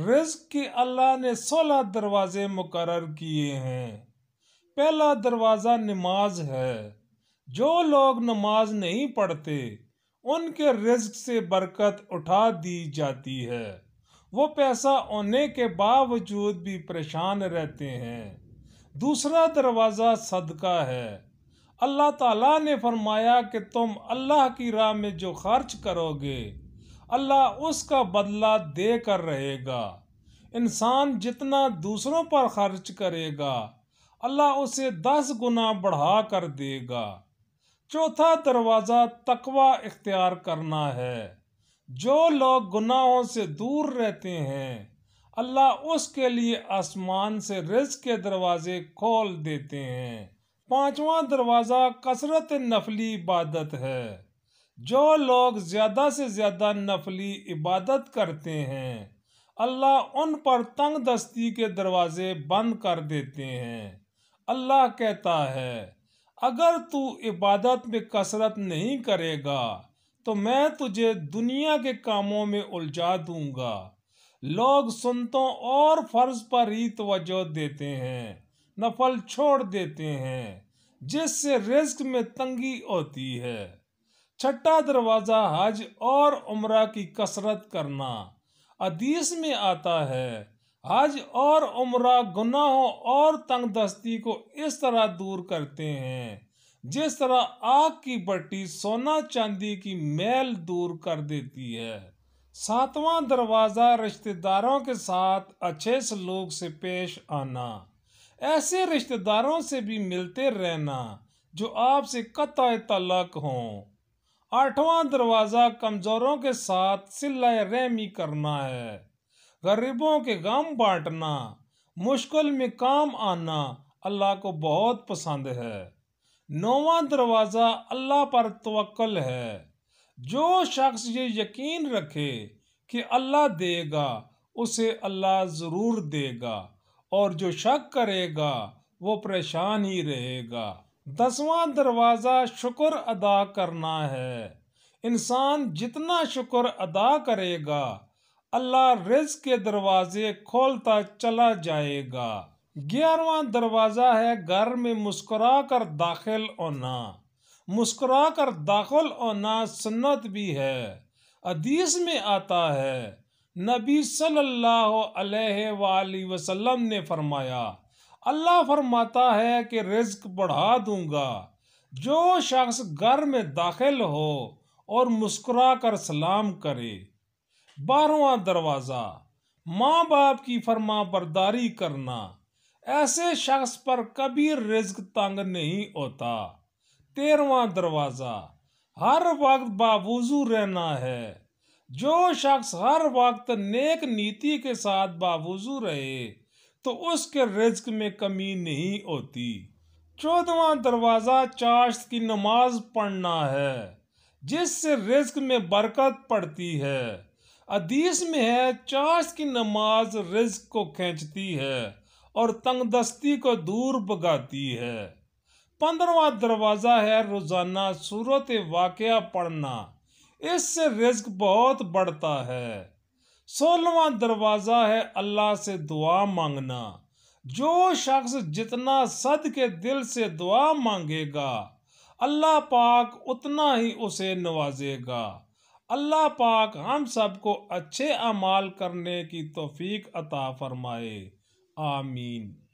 رزق کی اللہ نے سولہ دروازے مقرر کیے ہیں پہلا دروازہ نماز ہے جو لوگ نماز نہیں پڑھتے ان کے رزق سے برکت اٹھا دی جاتی ہے وہ پیسہ ہونے کے باوجود بھی پریشان رہتے ہیں دوسرا دروازہ صدقہ ہے اللہ تعالیٰ نے فرمایا کہ تم اللہ کی راہ میں جو خرچ کرو گے اللہ اس کا بدلہ دے کر رہے گا انسان جتنا دوسروں پر خرچ کرے گا اللہ اسے دس گنا بڑھا کر دے گا چوتھا دروازہ تقوی اختیار کرنا ہے جو لوگ گناہوں سے دور رہتے ہیں اللہ اس کے لیے آسمان سے رزق کے دروازے کھول دیتے ہیں پانچواں دروازہ کثرت نفلی عبادت ہے جو لوگ زیادہ سے زیادہ نفلی عبادت کرتے ہیں اللہ ان پر تنگ دستی کے دروازے بند کر دیتے ہیں اللہ کہتا ہے اگر تو عبادت میں کثرت نہیں کرے گا تو میں تجھے دنیا کے کاموں میں الجھا دوں گا لوگ سنتوں اور فرض پر ہی توجہ دیتے ہیں نفل چھوڑ دیتے ہیں جس سے رزق میں تنگی ہوتی ہے چھٹا دروازہ حج اور عمرہ کی کثرت کرنا عدیث میں آتا ہے حج اور عمرہ گناہوں اور تنگ دستی کو اس طرح دور کرتے ہیں جس طرح آگ کی بٹی سونا چاندی کی میل دور کر دیتی ہے ساتواں دروازہ رشتہ داروں کے ساتھ اچھے سلوک سے پیش آنا ایسے رشتہ داروں سے بھی ملتے رہنا جو آپ سے قطع تعلق ہوں آٹھواں دروازہ کمزوروں کے ساتھ سلائے رحمی کرنا ہے غریبوں کے غم بانٹنا مشکل میں کام آنا اللہ کو بہت پسند ہے نواں دروازہ اللہ پر توکل ہے جو شخص یہ یقین رکھے کہ اللہ دے گا اسے اللہ ضرور دے گا اور جو شک کرے گا وہ پریشان ہی رہے گا دسواں دروازہ شکر ادا کرنا ہے انسان جتنا شکر ادا کرے گا اللہ رزق کے دروازے کھولتا چلا جائے گا گیارہواں دروازہ ہے گھر میں مسکرا کر داخل ہونا مسکرا کر داخل ہونا سنت بھی ہے عدیث میں آتا ہے نبی صلی اللہ علیہ وآلہ وسلم نے فرمایا اللہ فرماتا ہے کہ رزق بڑھا دوں گا جو شخص گھر میں داخل ہو اور مسکرا کر سلام کرے بارہواں دروازہ ماں باپ کی فرما برداری کرنا ایسے شخص پر کبھی رزق تنگ نہیں ہوتا تیرواں دروازہ ہر وقت باوضو رہنا ہے جو شخص ہر وقت نیک نیتی کے ساتھ باوضو رہے تو اس کے رزق میں کمی نہیں ہوتی چودواں دروازہ چاشت کی نماز پڑھنا ہے جس سے رزق میں برکت پڑتی ہے عدیث میں ہے چاشت کی نماز رزق کو کھینچتی ہے اور تنگ دستی کو دور بگاتی ہے پندرواں دروازہ ہے روزانہ صورت واقعہ پڑھنا اس سے رزق بہت بڑھتا ہے سولہواں دروازہ ہے اللہ سے دعا مانگنا جو شخص جتنا صد کے دل سے دعا مانگے گا اللہ پاک اتنا ہی اسے نوازے گا اللہ پاک ہم سب کو اچھے اعمال کرنے کی توفیق عطا فرمائے آمین